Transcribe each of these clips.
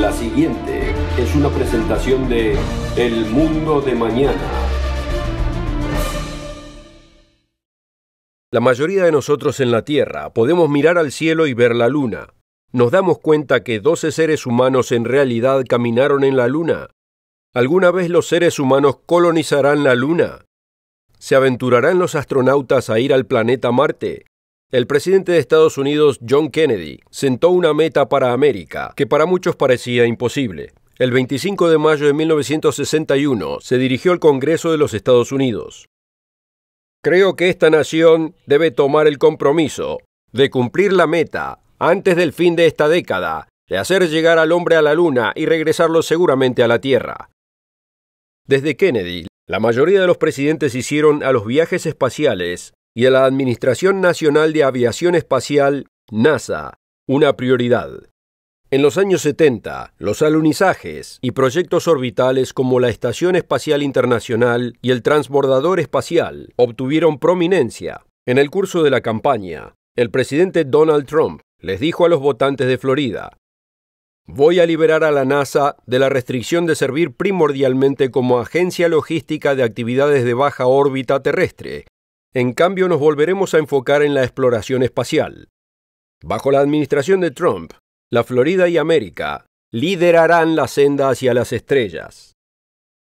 La siguiente es una presentación de El Mundo de Mañana. La mayoría de nosotros en la Tierra podemos mirar al cielo y ver la luna. Nos damos cuenta que 12 seres humanos en realidad caminaron en la luna. ¿Alguna vez los seres humanos colonizarán la luna? ¿Se aventurarán los astronautas a ir al planeta Marte? El presidente de Estados Unidos, John Kennedy, sentó una meta para América que para muchos parecía imposible. El 25 de mayo de 1961 se dirigió al Congreso de los Estados Unidos. Creo que esta nación debe tomar el compromiso de cumplir la meta antes del fin de esta década, de hacer llegar al hombre a la Luna y regresarlo seguramente a la Tierra. Desde Kennedy, la mayoría de los presidentes hicieron a los viajes espaciales y a la Administración Nacional de Aviación Espacial, NASA, una prioridad. En los años 70, los alunizajes y proyectos orbitales como la Estación Espacial Internacional y el Transbordador Espacial obtuvieron prominencia. En el curso de la campaña, el presidente Donald Trump les dijo a los votantes de Florida, Voy a liberar a la NASA de la restricción de servir primordialmente como agencia logística de actividades de baja órbita terrestre en cambio, nos volveremos a enfocar en la exploración espacial. Bajo la administración de Trump, la Florida y América liderarán la senda hacia las estrellas.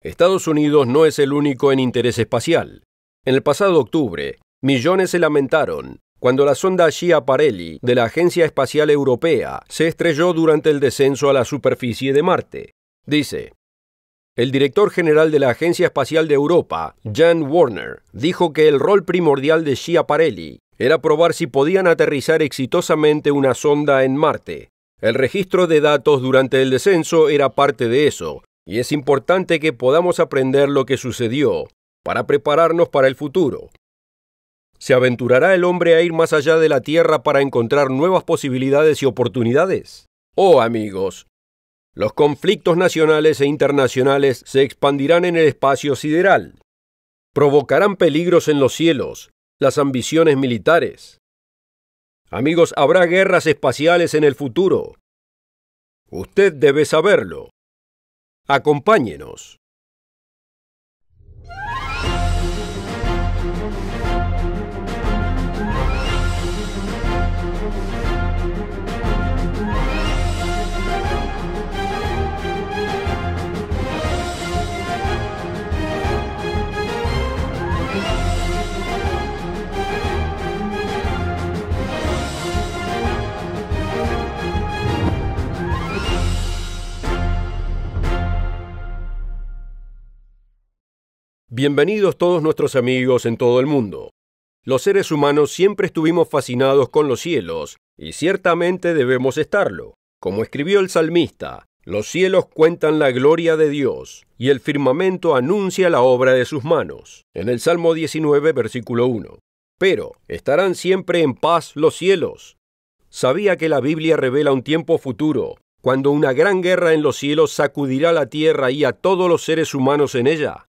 Estados Unidos no es el único en interés espacial. En el pasado octubre, millones se lamentaron cuando la sonda Schiaparelli de la Agencia Espacial Europea se estrelló durante el descenso a la superficie de Marte. Dice, el director general de la Agencia Espacial de Europa, Jan Warner, dijo que el rol primordial de Schiaparelli era probar si podían aterrizar exitosamente una sonda en Marte. El registro de datos durante el descenso era parte de eso, y es importante que podamos aprender lo que sucedió para prepararnos para el futuro. ¿Se aventurará el hombre a ir más allá de la Tierra para encontrar nuevas posibilidades y oportunidades? Oh amigos, los conflictos nacionales e internacionales se expandirán en el espacio sideral. Provocarán peligros en los cielos, las ambiciones militares. Amigos, habrá guerras espaciales en el futuro. Usted debe saberlo. Acompáñenos. Bienvenidos todos nuestros amigos en todo el mundo. Los seres humanos siempre estuvimos fascinados con los cielos, y ciertamente debemos estarlo. Como escribió el salmista, los cielos cuentan la gloria de Dios, y el firmamento anuncia la obra de sus manos. En el Salmo 19, versículo 1. Pero, ¿estarán siempre en paz los cielos? Sabía que la Biblia revela un tiempo futuro, cuando una gran guerra en los cielos sacudirá la tierra y a todos los seres humanos en ella.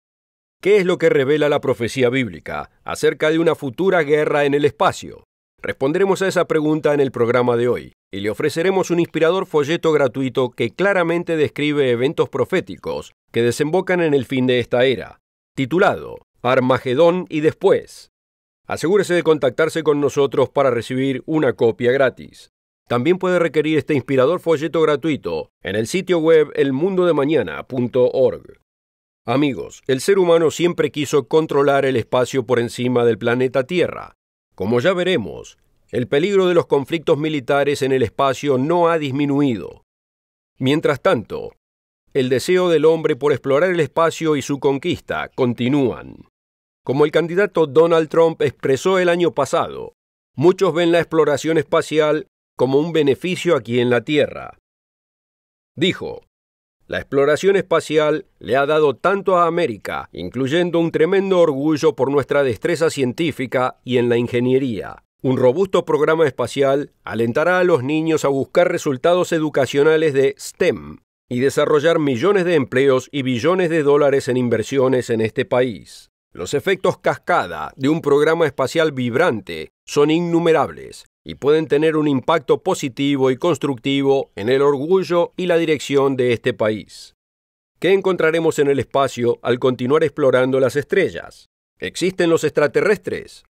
¿Qué es lo que revela la profecía bíblica acerca de una futura guerra en el espacio? Responderemos a esa pregunta en el programa de hoy y le ofreceremos un inspirador folleto gratuito que claramente describe eventos proféticos que desembocan en el fin de esta era, titulado Armagedón y después. Asegúrese de contactarse con nosotros para recibir una copia gratis. También puede requerir este inspirador folleto gratuito en el sitio web elmundodemañana.org. Amigos, el ser humano siempre quiso controlar el espacio por encima del planeta Tierra. Como ya veremos, el peligro de los conflictos militares en el espacio no ha disminuido. Mientras tanto, el deseo del hombre por explorar el espacio y su conquista continúan. Como el candidato Donald Trump expresó el año pasado, muchos ven la exploración espacial como un beneficio aquí en la Tierra. Dijo, la exploración espacial le ha dado tanto a América, incluyendo un tremendo orgullo por nuestra destreza científica y en la ingeniería. Un robusto programa espacial alentará a los niños a buscar resultados educacionales de STEM y desarrollar millones de empleos y billones de dólares en inversiones en este país. Los efectos cascada de un programa espacial vibrante son innumerables, y pueden tener un impacto positivo y constructivo en el orgullo y la dirección de este país. ¿Qué encontraremos en el espacio al continuar explorando las estrellas? ¿Existen los extraterrestres?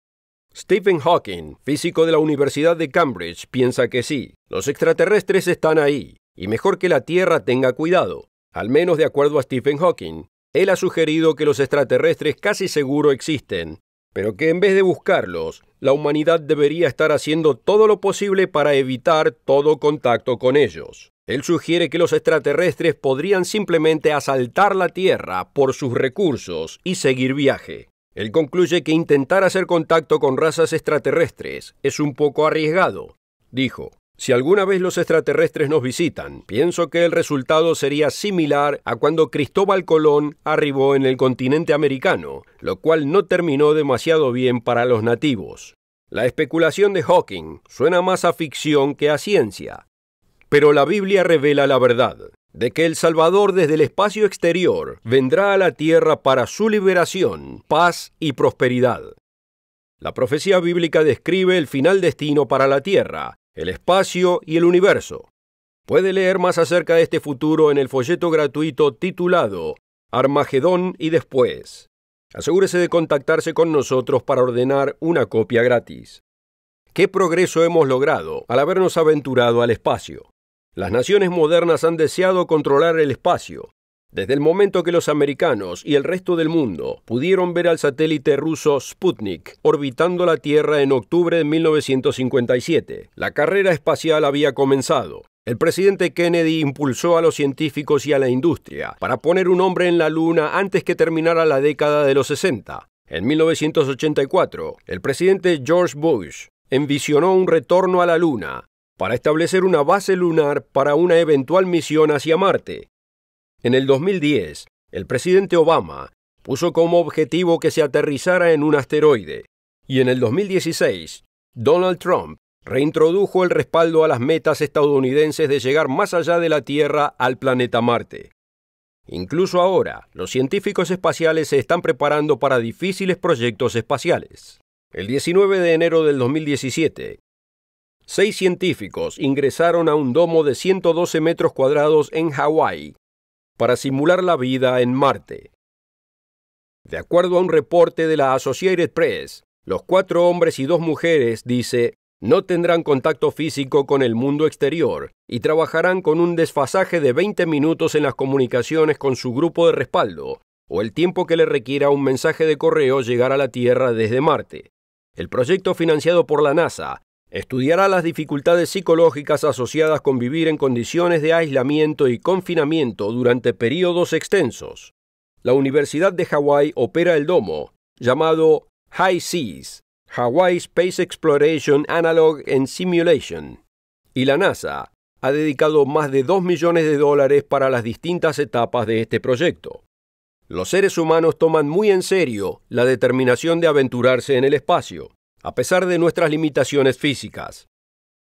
Stephen Hawking, físico de la Universidad de Cambridge, piensa que sí, los extraterrestres están ahí, y mejor que la Tierra tenga cuidado, al menos de acuerdo a Stephen Hawking. Él ha sugerido que los extraterrestres casi seguro existen, pero que en vez de buscarlos, la humanidad debería estar haciendo todo lo posible para evitar todo contacto con ellos. Él sugiere que los extraterrestres podrían simplemente asaltar la Tierra por sus recursos y seguir viaje. Él concluye que intentar hacer contacto con razas extraterrestres es un poco arriesgado. Dijo, si alguna vez los extraterrestres nos visitan, pienso que el resultado sería similar a cuando Cristóbal Colón arribó en el continente americano, lo cual no terminó demasiado bien para los nativos. La especulación de Hawking suena más a ficción que a ciencia. Pero la Biblia revela la verdad, de que el Salvador desde el espacio exterior vendrá a la tierra para su liberación, paz y prosperidad. La profecía bíblica describe el final destino para la tierra, el espacio y el universo. Puede leer más acerca de este futuro en el folleto gratuito titulado Armagedón y después. Asegúrese de contactarse con nosotros para ordenar una copia gratis. ¿Qué progreso hemos logrado al habernos aventurado al espacio? Las naciones modernas han deseado controlar el espacio, desde el momento que los americanos y el resto del mundo pudieron ver al satélite ruso Sputnik orbitando la Tierra en octubre de 1957, la carrera espacial había comenzado. El presidente Kennedy impulsó a los científicos y a la industria para poner un hombre en la Luna antes que terminara la década de los 60. En 1984, el presidente George Bush envisionó un retorno a la Luna para establecer una base lunar para una eventual misión hacia Marte. En el 2010, el presidente Obama puso como objetivo que se aterrizara en un asteroide, y en el 2016, Donald Trump reintrodujo el respaldo a las metas estadounidenses de llegar más allá de la Tierra al planeta Marte. Incluso ahora, los científicos espaciales se están preparando para difíciles proyectos espaciales. El 19 de enero del 2017, seis científicos ingresaron a un domo de 112 metros cuadrados en Hawái para simular la vida en Marte. De acuerdo a un reporte de la Associated Press, los cuatro hombres y dos mujeres, dice, no tendrán contacto físico con el mundo exterior y trabajarán con un desfasaje de 20 minutos en las comunicaciones con su grupo de respaldo o el tiempo que le requiera un mensaje de correo llegar a la Tierra desde Marte. El proyecto financiado por la NASA Estudiará las dificultades psicológicas asociadas con vivir en condiciones de aislamiento y confinamiento durante periodos extensos. La Universidad de Hawái opera el domo, llamado High Seas, Hawaii Space Exploration Analog and Simulation, y la NASA ha dedicado más de 2 millones de dólares para las distintas etapas de este proyecto. Los seres humanos toman muy en serio la determinación de aventurarse en el espacio a pesar de nuestras limitaciones físicas.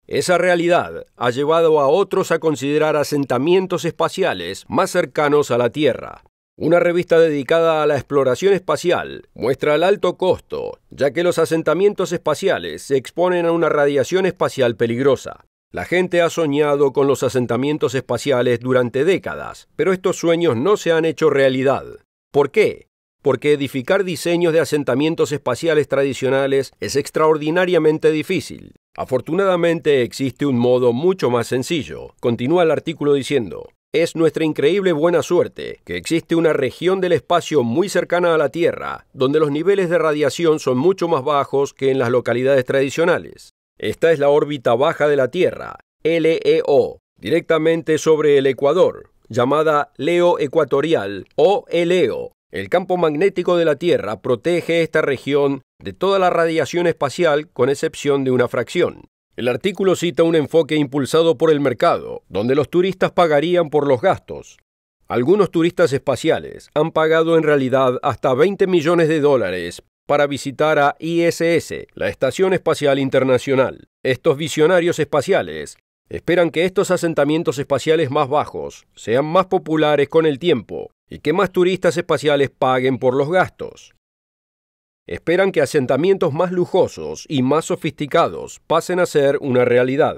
Esa realidad ha llevado a otros a considerar asentamientos espaciales más cercanos a la Tierra. Una revista dedicada a la exploración espacial muestra el alto costo, ya que los asentamientos espaciales se exponen a una radiación espacial peligrosa. La gente ha soñado con los asentamientos espaciales durante décadas, pero estos sueños no se han hecho realidad. ¿Por qué? porque edificar diseños de asentamientos espaciales tradicionales es extraordinariamente difícil. Afortunadamente existe un modo mucho más sencillo. Continúa el artículo diciendo, es nuestra increíble buena suerte que existe una región del espacio muy cercana a la Tierra, donde los niveles de radiación son mucho más bajos que en las localidades tradicionales. Esta es la órbita baja de la Tierra, LEO, directamente sobre el Ecuador, llamada Leo Ecuatorial o Eleo, el campo magnético de la Tierra protege esta región de toda la radiación espacial con excepción de una fracción. El artículo cita un enfoque impulsado por el mercado, donde los turistas pagarían por los gastos. Algunos turistas espaciales han pagado en realidad hasta 20 millones de dólares para visitar a ISS, la Estación Espacial Internacional. Estos visionarios espaciales Esperan que estos asentamientos espaciales más bajos sean más populares con el tiempo y que más turistas espaciales paguen por los gastos. Esperan que asentamientos más lujosos y más sofisticados pasen a ser una realidad.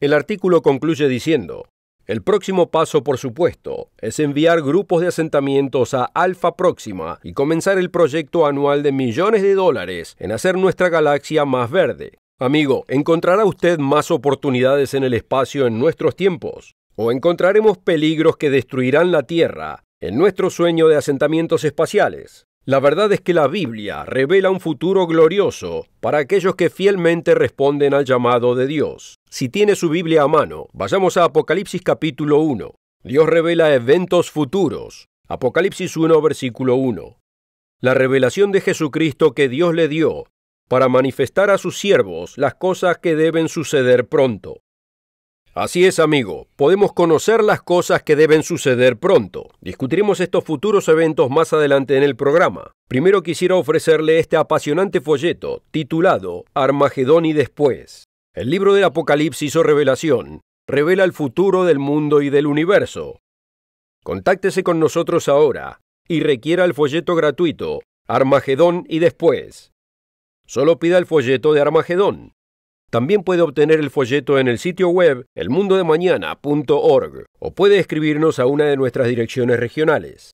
El artículo concluye diciendo, el próximo paso, por supuesto, es enviar grupos de asentamientos a Alfa Próxima y comenzar el proyecto anual de millones de dólares en hacer nuestra galaxia más verde. Amigo, ¿encontrará usted más oportunidades en el espacio en nuestros tiempos? ¿O encontraremos peligros que destruirán la Tierra en nuestro sueño de asentamientos espaciales? La verdad es que la Biblia revela un futuro glorioso para aquellos que fielmente responden al llamado de Dios. Si tiene su Biblia a mano, vayamos a Apocalipsis capítulo 1. Dios revela eventos futuros. Apocalipsis 1 versículo 1. La revelación de Jesucristo que Dios le dio para manifestar a sus siervos las cosas que deben suceder pronto. Así es, amigo, podemos conocer las cosas que deben suceder pronto. Discutiremos estos futuros eventos más adelante en el programa. Primero quisiera ofrecerle este apasionante folleto titulado Armagedón y después. El libro del Apocalipsis o Revelación revela el futuro del mundo y del universo. Contáctese con nosotros ahora y requiera el folleto gratuito Armagedón y después Solo pida el folleto de Armagedón. También puede obtener el folleto en el sitio web elmundodemañana.org o puede escribirnos a una de nuestras direcciones regionales.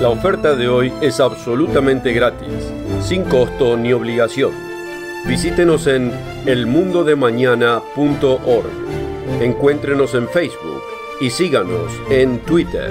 La oferta de hoy es absolutamente gratis, sin costo ni obligación. Visítenos en elmundodemañana.org. Encuéntrenos en Facebook y síganos en Twitter.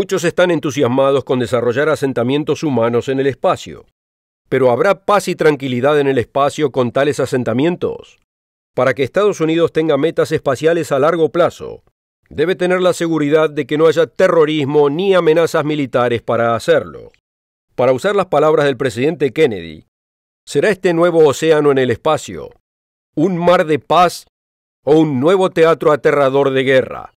Muchos están entusiasmados con desarrollar asentamientos humanos en el espacio. Pero ¿habrá paz y tranquilidad en el espacio con tales asentamientos? Para que Estados Unidos tenga metas espaciales a largo plazo, debe tener la seguridad de que no haya terrorismo ni amenazas militares para hacerlo. Para usar las palabras del presidente Kennedy, ¿será este nuevo océano en el espacio un mar de paz o un nuevo teatro aterrador de guerra?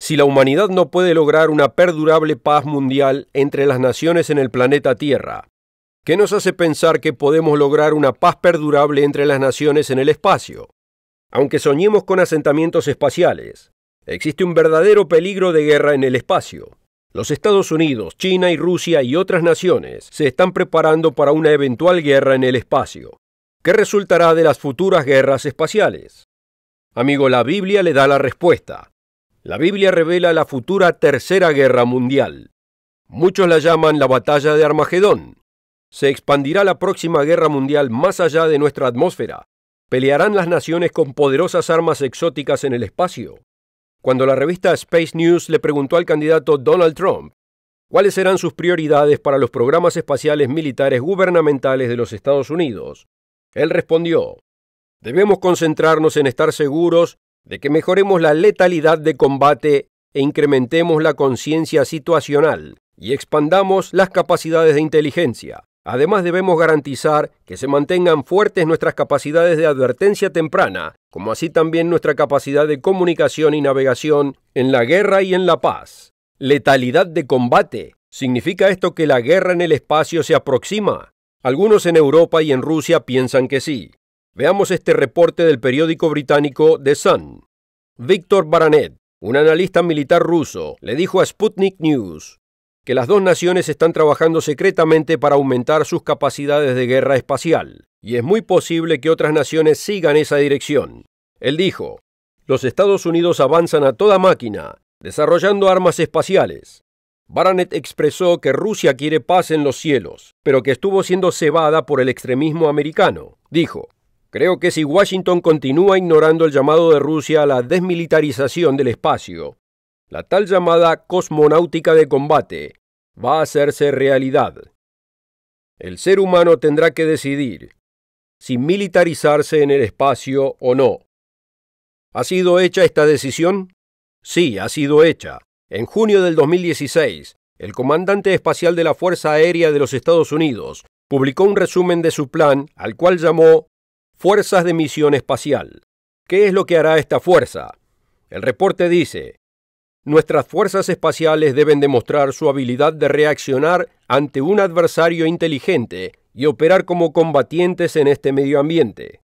Si la humanidad no puede lograr una perdurable paz mundial entre las naciones en el planeta Tierra, ¿qué nos hace pensar que podemos lograr una paz perdurable entre las naciones en el espacio? Aunque soñemos con asentamientos espaciales, existe un verdadero peligro de guerra en el espacio. Los Estados Unidos, China y Rusia y otras naciones se están preparando para una eventual guerra en el espacio. ¿Qué resultará de las futuras guerras espaciales? Amigo, la Biblia le da la respuesta. La Biblia revela la futura Tercera Guerra Mundial. Muchos la llaman la batalla de Armagedón. Se expandirá la próxima guerra mundial más allá de nuestra atmósfera. Pelearán las naciones con poderosas armas exóticas en el espacio. Cuando la revista Space News le preguntó al candidato Donald Trump cuáles serán sus prioridades para los programas espaciales militares gubernamentales de los Estados Unidos, él respondió, debemos concentrarnos en estar seguros de que mejoremos la letalidad de combate e incrementemos la conciencia situacional y expandamos las capacidades de inteligencia. Además debemos garantizar que se mantengan fuertes nuestras capacidades de advertencia temprana, como así también nuestra capacidad de comunicación y navegación en la guerra y en la paz. Letalidad de combate. ¿Significa esto que la guerra en el espacio se aproxima? Algunos en Europa y en Rusia piensan que sí. Veamos este reporte del periódico británico The Sun. Víctor Baranet, un analista militar ruso, le dijo a Sputnik News que las dos naciones están trabajando secretamente para aumentar sus capacidades de guerra espacial, y es muy posible que otras naciones sigan esa dirección. Él dijo, los Estados Unidos avanzan a toda máquina, desarrollando armas espaciales. Baranet expresó que Rusia quiere paz en los cielos, pero que estuvo siendo cebada por el extremismo americano. Dijo, Creo que si Washington continúa ignorando el llamado de Rusia a la desmilitarización del espacio, la tal llamada cosmonáutica de combate va a hacerse realidad. El ser humano tendrá que decidir si militarizarse en el espacio o no. ¿Ha sido hecha esta decisión? Sí, ha sido hecha. En junio del 2016, el comandante espacial de la Fuerza Aérea de los Estados Unidos publicó un resumen de su plan, al cual llamó Fuerzas de Misión Espacial. ¿Qué es lo que hará esta fuerza? El reporte dice, nuestras fuerzas espaciales deben demostrar su habilidad de reaccionar ante un adversario inteligente y operar como combatientes en este medio ambiente.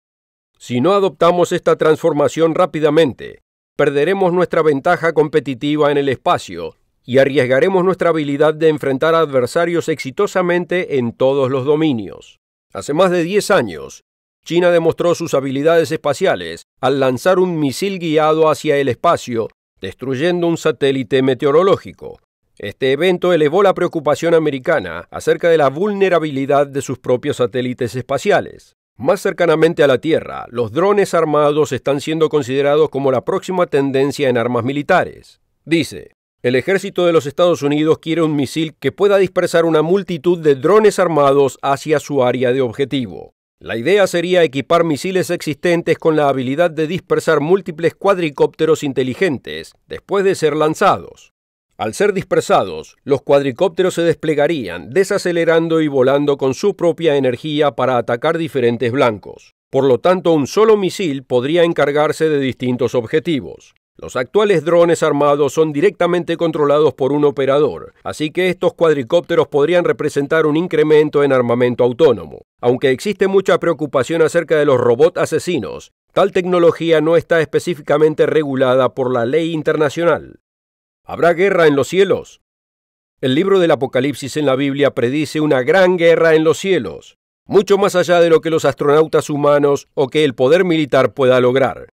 Si no adoptamos esta transformación rápidamente, perderemos nuestra ventaja competitiva en el espacio y arriesgaremos nuestra habilidad de enfrentar adversarios exitosamente en todos los dominios. Hace más de 10 años, China demostró sus habilidades espaciales al lanzar un misil guiado hacia el espacio, destruyendo un satélite meteorológico. Este evento elevó la preocupación americana acerca de la vulnerabilidad de sus propios satélites espaciales. Más cercanamente a la Tierra, los drones armados están siendo considerados como la próxima tendencia en armas militares. Dice, el ejército de los Estados Unidos quiere un misil que pueda dispersar una multitud de drones armados hacia su área de objetivo. La idea sería equipar misiles existentes con la habilidad de dispersar múltiples cuadricópteros inteligentes después de ser lanzados. Al ser dispersados, los cuadricópteros se desplegarían, desacelerando y volando con su propia energía para atacar diferentes blancos. Por lo tanto, un solo misil podría encargarse de distintos objetivos. Los actuales drones armados son directamente controlados por un operador, así que estos cuadricópteros podrían representar un incremento en armamento autónomo. Aunque existe mucha preocupación acerca de los robots asesinos, tal tecnología no está específicamente regulada por la ley internacional. ¿Habrá guerra en los cielos? El libro del Apocalipsis en la Biblia predice una gran guerra en los cielos, mucho más allá de lo que los astronautas humanos o que el poder militar pueda lograr.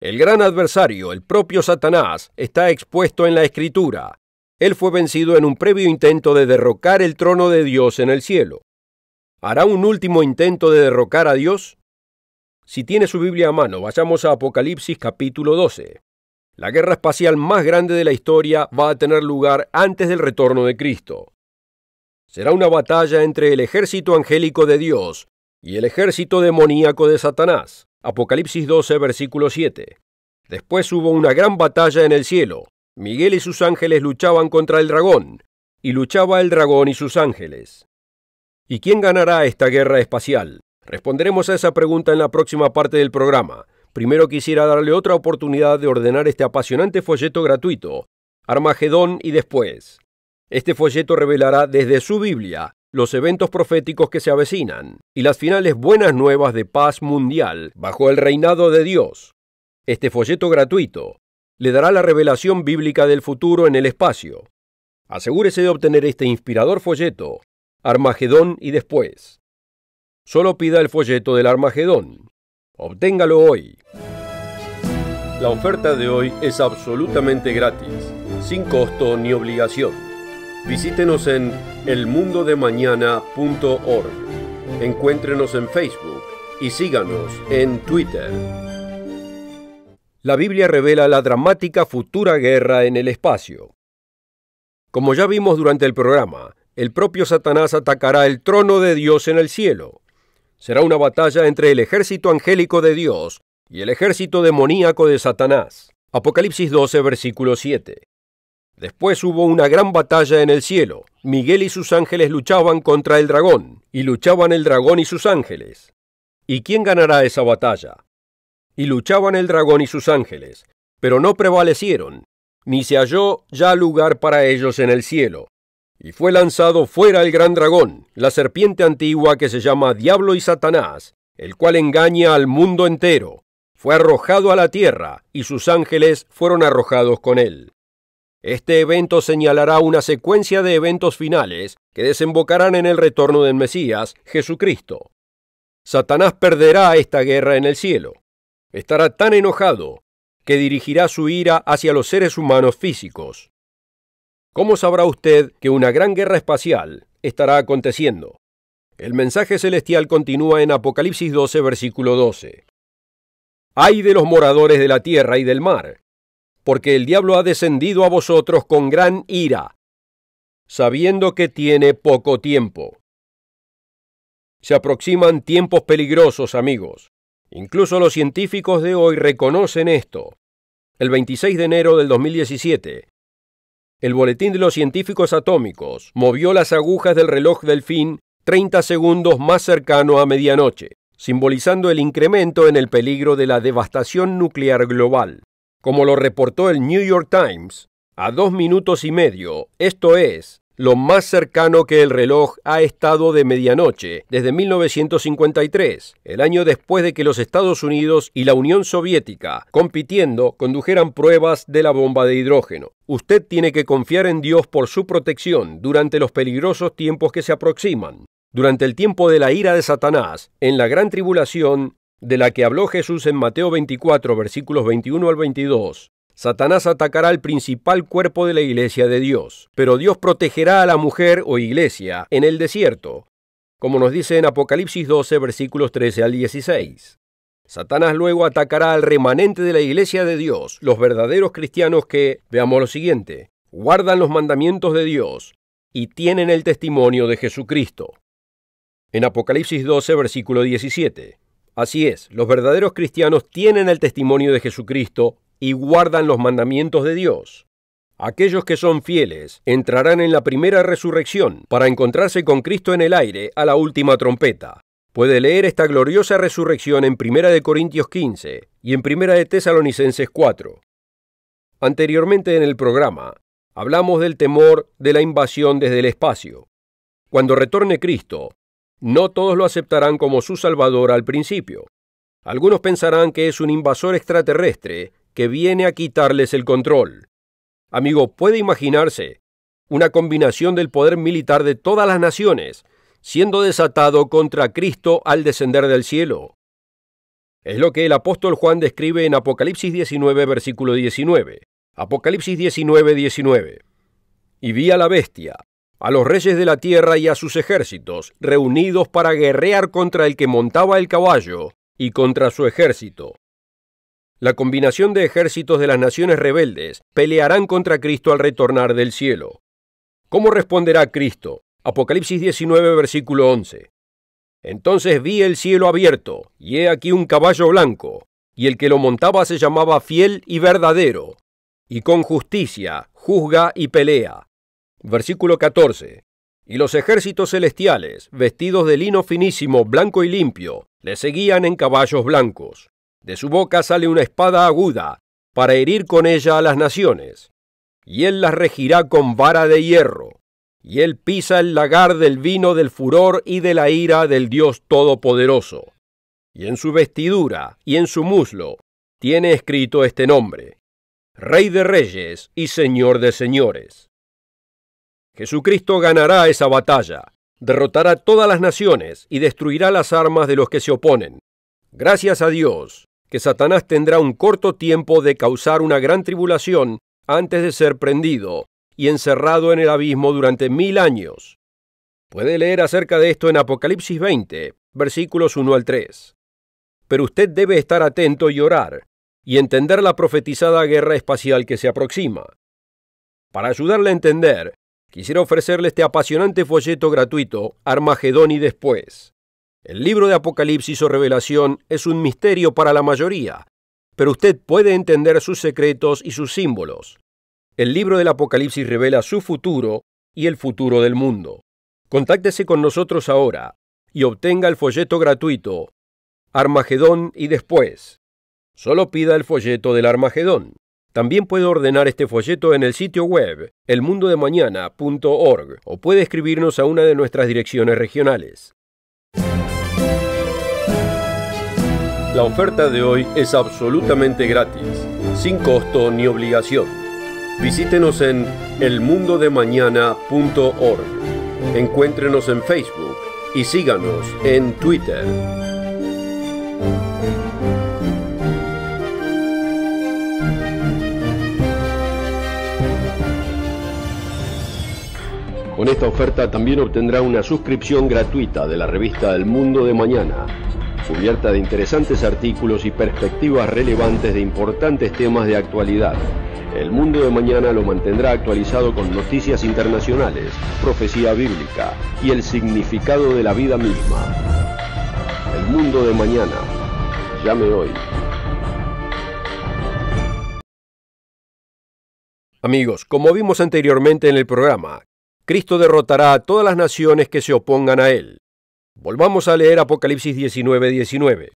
El gran adversario, el propio Satanás, está expuesto en la Escritura. Él fue vencido en un previo intento de derrocar el trono de Dios en el cielo. ¿Hará un último intento de derrocar a Dios? Si tiene su Biblia a mano, vayamos a Apocalipsis capítulo 12. La guerra espacial más grande de la historia va a tener lugar antes del retorno de Cristo. Será una batalla entre el ejército angélico de Dios y el ejército demoníaco de Satanás. Apocalipsis 12, versículo 7. Después hubo una gran batalla en el cielo. Miguel y sus ángeles luchaban contra el dragón, y luchaba el dragón y sus ángeles. ¿Y quién ganará esta guerra espacial? Responderemos a esa pregunta en la próxima parte del programa. Primero quisiera darle otra oportunidad de ordenar este apasionante folleto gratuito, Armagedón y después. Este folleto revelará desde su Biblia los eventos proféticos que se avecinan y las finales buenas nuevas de paz mundial bajo el reinado de Dios. Este folleto gratuito le dará la revelación bíblica del futuro en el espacio. Asegúrese de obtener este inspirador folleto, Armagedón y después. Solo pida el folleto del Armagedón. Obténgalo hoy. La oferta de hoy es absolutamente gratis, sin costo ni obligación. Visítenos en elmundodemañana.org. Encuéntrenos en Facebook y síganos en Twitter. La Biblia revela la dramática futura guerra en el espacio. Como ya vimos durante el programa, el propio Satanás atacará el trono de Dios en el cielo. Será una batalla entre el ejército angélico de Dios y el ejército demoníaco de Satanás. Apocalipsis 12, versículo 7. Después hubo una gran batalla en el cielo. Miguel y sus ángeles luchaban contra el dragón, y luchaban el dragón y sus ángeles. ¿Y quién ganará esa batalla? Y luchaban el dragón y sus ángeles, pero no prevalecieron, ni se halló ya lugar para ellos en el cielo. Y fue lanzado fuera el gran dragón, la serpiente antigua que se llama Diablo y Satanás, el cual engaña al mundo entero. Fue arrojado a la tierra, y sus ángeles fueron arrojados con él. Este evento señalará una secuencia de eventos finales que desembocarán en el retorno del Mesías, Jesucristo. Satanás perderá esta guerra en el cielo. Estará tan enojado que dirigirá su ira hacia los seres humanos físicos. ¿Cómo sabrá usted que una gran guerra espacial estará aconteciendo? El mensaje celestial continúa en Apocalipsis 12, versículo 12. Ay de los moradores de la tierra y del mar, porque el diablo ha descendido a vosotros con gran ira, sabiendo que tiene poco tiempo. Se aproximan tiempos peligrosos, amigos. Incluso los científicos de hoy reconocen esto. El 26 de enero del 2017, el Boletín de los Científicos Atómicos movió las agujas del reloj del fin 30 segundos más cercano a medianoche, simbolizando el incremento en el peligro de la devastación nuclear global. Como lo reportó el New York Times, a dos minutos y medio, esto es, lo más cercano que el reloj ha estado de medianoche desde 1953, el año después de que los Estados Unidos y la Unión Soviética, compitiendo, condujeran pruebas de la bomba de hidrógeno. Usted tiene que confiar en Dios por su protección durante los peligrosos tiempos que se aproximan. Durante el tiempo de la ira de Satanás, en la gran tribulación, de la que habló Jesús en Mateo 24, versículos 21 al 22. Satanás atacará al principal cuerpo de la iglesia de Dios, pero Dios protegerá a la mujer o iglesia en el desierto, como nos dice en Apocalipsis 12, versículos 13 al 16. Satanás luego atacará al remanente de la iglesia de Dios, los verdaderos cristianos que, veamos lo siguiente, guardan los mandamientos de Dios y tienen el testimonio de Jesucristo. En Apocalipsis 12, versículo 17. Así es, los verdaderos cristianos tienen el testimonio de Jesucristo y guardan los mandamientos de Dios. Aquellos que son fieles entrarán en la primera resurrección para encontrarse con Cristo en el aire a la última trompeta. Puede leer esta gloriosa resurrección en 1 Corintios 15 y en 1 Tesalonicenses 4. Anteriormente en el programa, hablamos del temor de la invasión desde el espacio. Cuando retorne Cristo, no todos lo aceptarán como su Salvador al principio. Algunos pensarán que es un invasor extraterrestre que viene a quitarles el control. Amigo, puede imaginarse una combinación del poder militar de todas las naciones siendo desatado contra Cristo al descender del cielo. Es lo que el apóstol Juan describe en Apocalipsis 19, versículo 19. Apocalipsis 19, 19. Y vi a la bestia, a los reyes de la tierra y a sus ejércitos, reunidos para guerrear contra el que montaba el caballo y contra su ejército. La combinación de ejércitos de las naciones rebeldes pelearán contra Cristo al retornar del cielo. ¿Cómo responderá Cristo? Apocalipsis 19, versículo 11. Entonces vi el cielo abierto, y he aquí un caballo blanco, y el que lo montaba se llamaba fiel y verdadero, y con justicia juzga y pelea. Versículo 14. Y los ejércitos celestiales, vestidos de lino finísimo, blanco y limpio, le seguían en caballos blancos. De su boca sale una espada aguda, para herir con ella a las naciones. Y él las regirá con vara de hierro. Y él pisa el lagar del vino del furor y de la ira del Dios Todopoderoso. Y en su vestidura y en su muslo tiene escrito este nombre, Rey de Reyes y Señor de Señores. Jesucristo ganará esa batalla, derrotará todas las naciones y destruirá las armas de los que se oponen. Gracias a Dios, que Satanás tendrá un corto tiempo de causar una gran tribulación antes de ser prendido y encerrado en el abismo durante mil años. Puede leer acerca de esto en Apocalipsis 20, versículos 1 al 3. Pero usted debe estar atento y orar, y entender la profetizada guerra espacial que se aproxima. Para ayudarle a entender, Quisiera ofrecerle este apasionante folleto gratuito, Armagedón y después. El libro de Apocalipsis o Revelación es un misterio para la mayoría, pero usted puede entender sus secretos y sus símbolos. El libro del Apocalipsis revela su futuro y el futuro del mundo. Contáctese con nosotros ahora y obtenga el folleto gratuito Armagedón y después. Solo pida el folleto del Armagedón. También puede ordenar este folleto en el sitio web elmundodemañana.org o puede escribirnos a una de nuestras direcciones regionales. La oferta de hoy es absolutamente gratis, sin costo ni obligación. Visítenos en elmundodemañana.org. Encuéntrenos en Facebook y síganos en Twitter. Con esta oferta también obtendrá una suscripción gratuita de la revista El Mundo de Mañana, cubierta de interesantes artículos y perspectivas relevantes de importantes temas de actualidad. El Mundo de Mañana lo mantendrá actualizado con noticias internacionales, profecía bíblica y el significado de la vida misma. El Mundo de Mañana. Llame hoy. Amigos, como vimos anteriormente en el programa, Cristo derrotará a todas las naciones que se opongan a él. Volvamos a leer Apocalipsis 19:19. 19.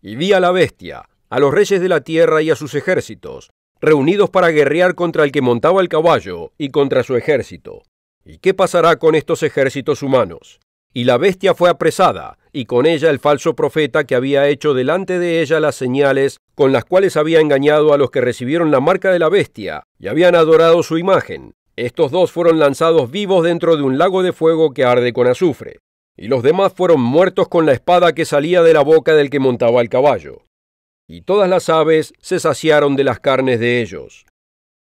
Y vi a la bestia, a los reyes de la tierra y a sus ejércitos, reunidos para guerrear contra el que montaba el caballo y contra su ejército. ¿Y qué pasará con estos ejércitos humanos? Y la bestia fue apresada, y con ella el falso profeta que había hecho delante de ella las señales con las cuales había engañado a los que recibieron la marca de la bestia y habían adorado su imagen, estos dos fueron lanzados vivos dentro de un lago de fuego que arde con azufre, y los demás fueron muertos con la espada que salía de la boca del que montaba el caballo. Y todas las aves se saciaron de las carnes de ellos.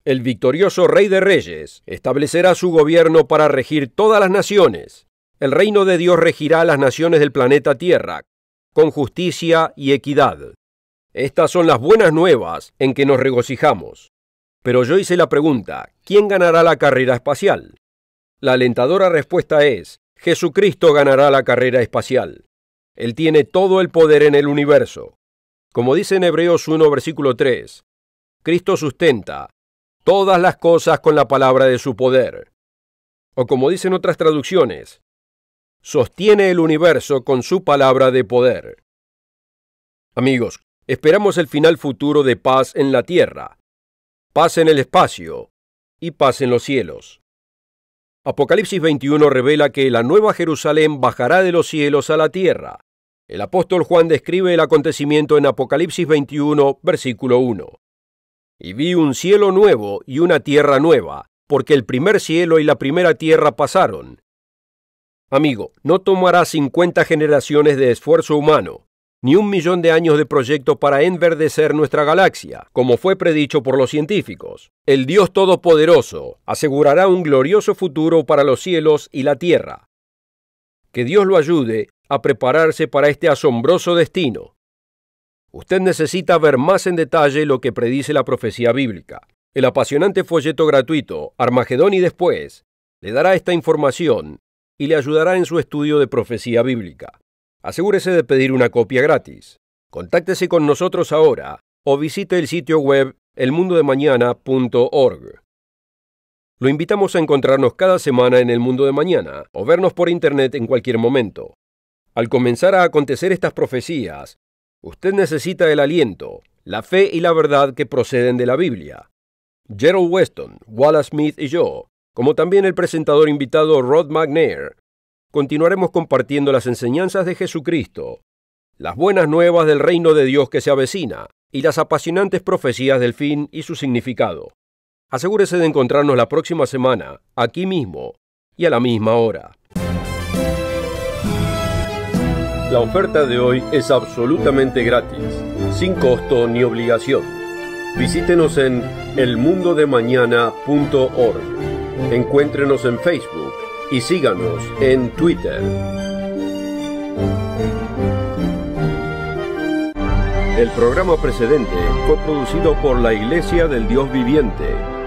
El victorioso Rey de Reyes establecerá su gobierno para regir todas las naciones. El reino de Dios regirá a las naciones del planeta Tierra, con justicia y equidad. Estas son las buenas nuevas en que nos regocijamos. Pero yo hice la pregunta, ¿quién ganará la carrera espacial? La alentadora respuesta es, Jesucristo ganará la carrera espacial. Él tiene todo el poder en el universo. Como dice en Hebreos 1, versículo 3, Cristo sustenta todas las cosas con la palabra de su poder. O como dicen otras traducciones, sostiene el universo con su palabra de poder. Amigos, esperamos el final futuro de paz en la tierra, paz en el espacio y paz en los cielos. Apocalipsis 21 revela que la nueva Jerusalén bajará de los cielos a la tierra. El apóstol Juan describe el acontecimiento en Apocalipsis 21, versículo 1. Y vi un cielo nuevo y una tierra nueva, porque el primer cielo y la primera tierra pasaron. Amigo, no tomará 50 generaciones de esfuerzo humano, ni un millón de años de proyecto para enverdecer nuestra galaxia, como fue predicho por los científicos. El Dios Todopoderoso asegurará un glorioso futuro para los cielos y la tierra. Que Dios lo ayude a prepararse para este asombroso destino. Usted necesita ver más en detalle lo que predice la profecía bíblica. El apasionante folleto gratuito, Armagedón y después, le dará esta información y le ayudará en su estudio de profecía bíblica. Asegúrese de pedir una copia gratis. Contáctese con nosotros ahora o visite el sitio web elmundodemañana.org. Lo invitamos a encontrarnos cada semana en El Mundo de Mañana o vernos por internet en cualquier momento. Al comenzar a acontecer estas profecías, usted necesita el aliento, la fe y la verdad que proceden de la Biblia. Gerald Weston, Wallace Smith y yo, como también el presentador invitado Rod McNair, continuaremos compartiendo las enseñanzas de Jesucristo, las buenas nuevas del reino de Dios que se avecina y las apasionantes profecías del fin y su significado. Asegúrese de encontrarnos la próxima semana, aquí mismo y a la misma hora. La oferta de hoy es absolutamente gratis, sin costo ni obligación. Visítenos en elmundodemañana.org. Encuéntrenos en Facebook y síganos en Twitter. El programa precedente fue producido por la Iglesia del Dios Viviente